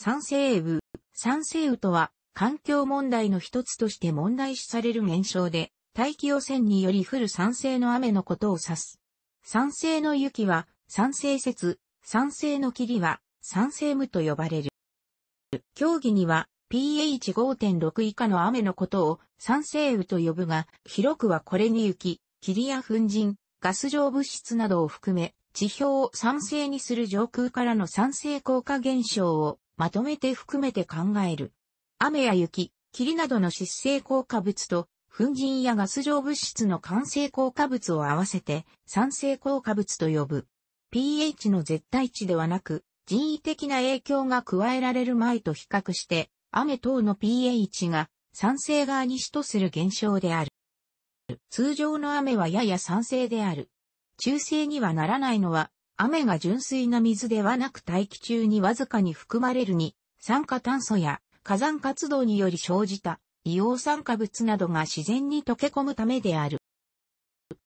酸性雨。酸性雨とは、環境問題の一つとして問題視される現象で、大気汚染により降る酸性の雨のことを指す。酸性の雪は、酸性雪、酸性の霧は、酸性無と呼ばれる。競技には、pH5.6 以下の雨のことを酸性雨と呼ぶが、広くはこれに雪、霧や粉塵、ガス状物質などを含め、地表を酸性にする上空からの酸性効果現象をまとめて含めて考える。雨や雪、霧などの湿性硬化物と、粉塵やガス状物質の乾性効果物を合わせて、酸性硬化物と呼ぶ。pH の絶対値ではなく、人為的な影響が加えられる前と比較して、雨等の pH が酸性側に死とする現象である。通常の雨はやや酸性である。中性にはならないのは雨が純粋な水ではなく大気中にわずかに含まれるに、酸化炭素や火山活動により生じた硫黄酸化物などが自然に溶け込むためである。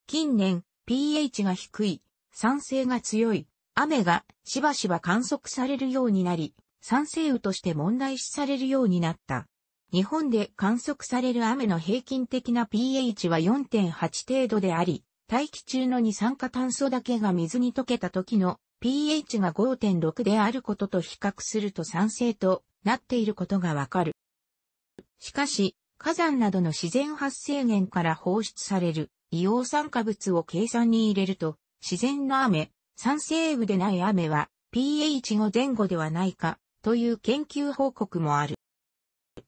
近年、pH が低い、酸性が強い、雨がしばしば観測されるようになり、酸性雨として問題視されるようになった。日本で観測される雨の平均的な pH は4.8程度であり、大気中の二酸化炭素だけが水に溶けた時の pH が5.6であることと比較すると酸性となっていることがわかる。しかし、火山などの自然発生源から放出される硫黄酸化物を計算に入れると、自然の雨、酸性雨でない雨は pH5 前後ではないかという研究報告もある。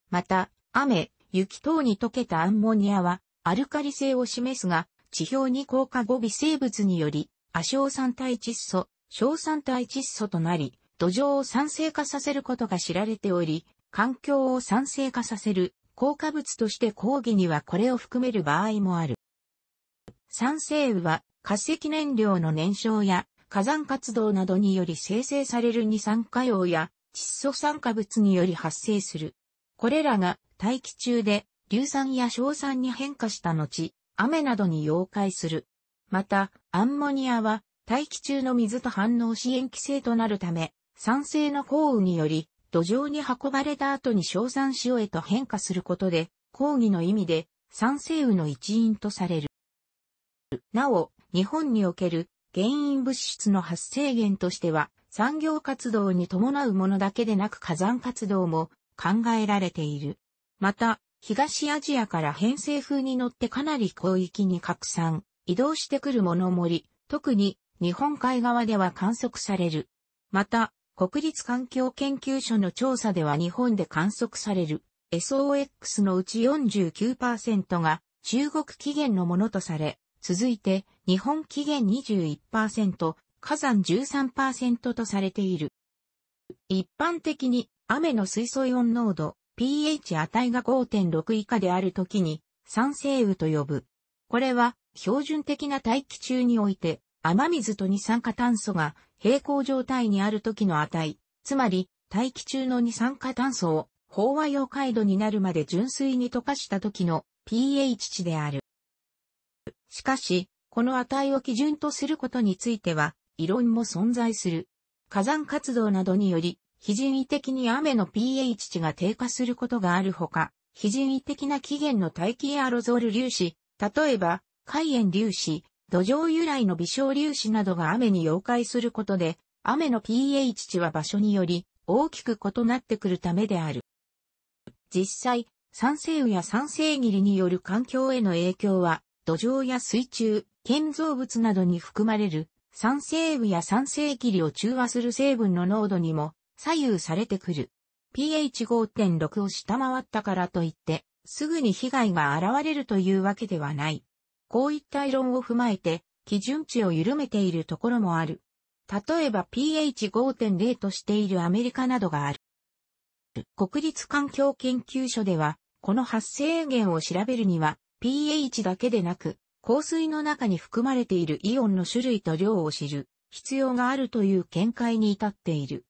また、雨、雪等に溶けたアンモニアはアルカリ性を示すが、地表に降下後微生物により、亜硝酸体窒素、硝酸体窒素となり、土壌を酸性化させることが知られており、環境を酸性化させる硬化物として講義にはこれを含める場合もある。酸性雨は化石燃料の燃焼や火山活動などにより生成される二酸化硫黄や窒素酸化物により発生する。これらが大気中で硫酸や硝酸に変化した後、雨などに溶解する。また、アンモニアは大気中の水と反応し塩基性となるため、酸性の降雨により、土壌に運ばれた後に硝酸塩へと変化することで、抗議の意味で酸性雨の一因とされる。なお、日本における原因物質の発生源としては、産業活動に伴うものだけでなく火山活動も考えられている。また、東アジアから偏西風に乗ってかなり広域に拡散、移動してくるものもり、特に日本海側では観測される。また、国立環境研究所の調査では日本で観測される SOX のうち49%が中国起源のものとされ、続いて日本起源21%、火山13%とされている。一般的に雨の水素イオン濃度 pH 値が5.6以下であるときに酸性雨と呼ぶ。これは標準的な大気中において雨水と二酸化炭素が平行状態にあるときの値、つまり大気中の二酸化炭素を飽和溶解度になるまで純粋に溶かしたときの pH 値である。しかし、この値を基準とすることについては、異論も存在する。火山活動などにより、非人為的に雨の pH 値が低下することがあるほか、非人為的な起源の大気エアロゾル粒子、例えば、海塩粒子、土壌由来の微小粒子などが雨に溶解することで、雨の pH 値は場所により大きく異なってくるためである。実際、酸性雨や酸性霧による環境への影響は、土壌や水中、建造物などに含まれる酸性雨や酸性霧を中和する成分の濃度にも左右されてくる。pH5.6 を下回ったからといって、すぐに被害が現れるというわけではない。こういった異論を踏まえて、基準値を緩めているところもある。例えば pH5.0 としているアメリカなどがある。国立環境研究所では、この発生源を調べるには、pH だけでなく、香水の中に含まれているイオンの種類と量を知る必要があるという見解に至っている。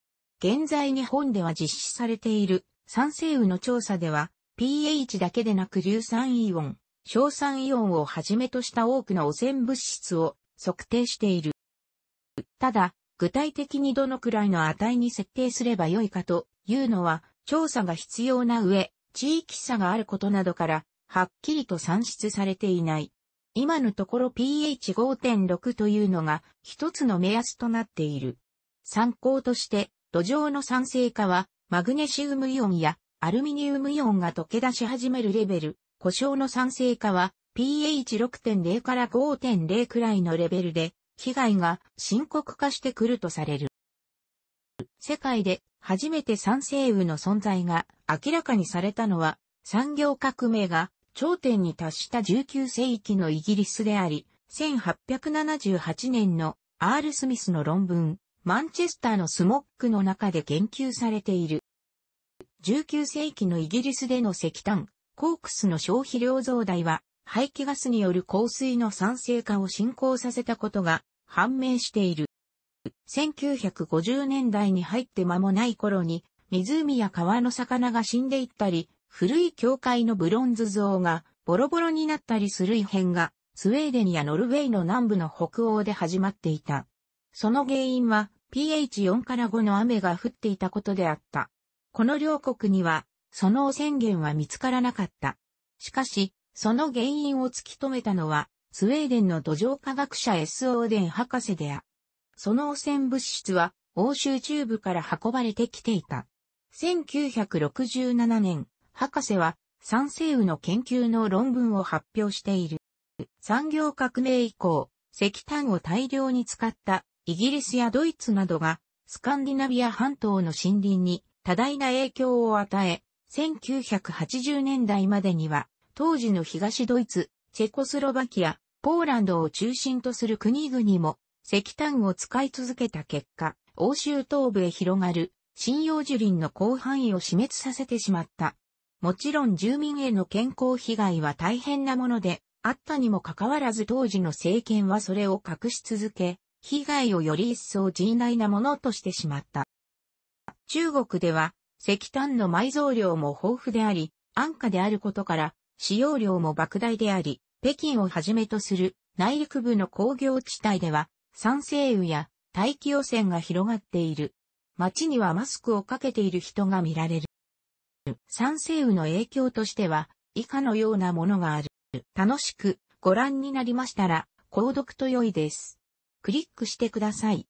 現在日本では実施されている酸性雨の調査では、pH だけでなく硫酸イオン、硝酸イオンをはじめとした多くの汚染物質を測定している。ただ、具体的にどのくらいの値に設定すればよいかというのは、調査が必要な上、地域差があることなどから、はっきりと算出されていない。今のところ pH5.6 というのが一つの目安となっている。参考として、土壌の酸性化は、マグネシウムイオンやアルミニウムイオンが溶け出し始めるレベル、故障の酸性化は pH6.0 から5.0くらいのレベルで、被害が深刻化してくるとされる。世界で初めて酸性雨の存在が明らかにされたのは、産業革命が頂点に達した19世紀のイギリスであり、1878年のアール・スミスの論文、マンチェスターのスモックの中で研究されている。19世紀のイギリスでの石炭、コークスの消費量増大は、排気ガスによる香水の酸性化を進行させたことが判明している。1950年代に入って間もない頃に、湖や川の魚が死んでいったり、古い教会のブロンズ像がボロボロになったりする異変が、スウェーデンやノルウェーの南部の北欧で始まっていた。その原因は pH4 から5の雨が降っていたことであった。この両国には、その汚染源は見つからなかった。しかし、その原因を突き止めたのは、スウェーデンの土壌科学者 S. オーデン博士であ。その汚染物質は、欧州中部から運ばれてきていた。1967年、博士は、酸性雨の研究の論文を発表している。産業革命以降、石炭を大量に使ったイギリスやドイツなどがスカンディナビア半島の森林に多大な影響を与え、1980年代までには当時の東ドイツ、チェコスロバキア、ポーランドを中心とする国々も石炭を使い続けた結果、欧州東部へ広がる針葉樹林の広範囲を死滅させてしまった。もちろん住民への健康被害は大変なものであったにもかかわらず当時の政権はそれを隠し続け、被害をより一層甚大なものとしてしまった。中国では石炭の埋蔵量も豊富であり、安価であることから、使用量も莫大であり、北京をはじめとする内陸部の工業地帯では、酸性雨や大気汚染が広がっている。街にはマスクをかけている人が見られる。酸性雨の影響としては、以下のようなものがある。楽しくご覧になりましたら、購読と良いです。クリックしてください。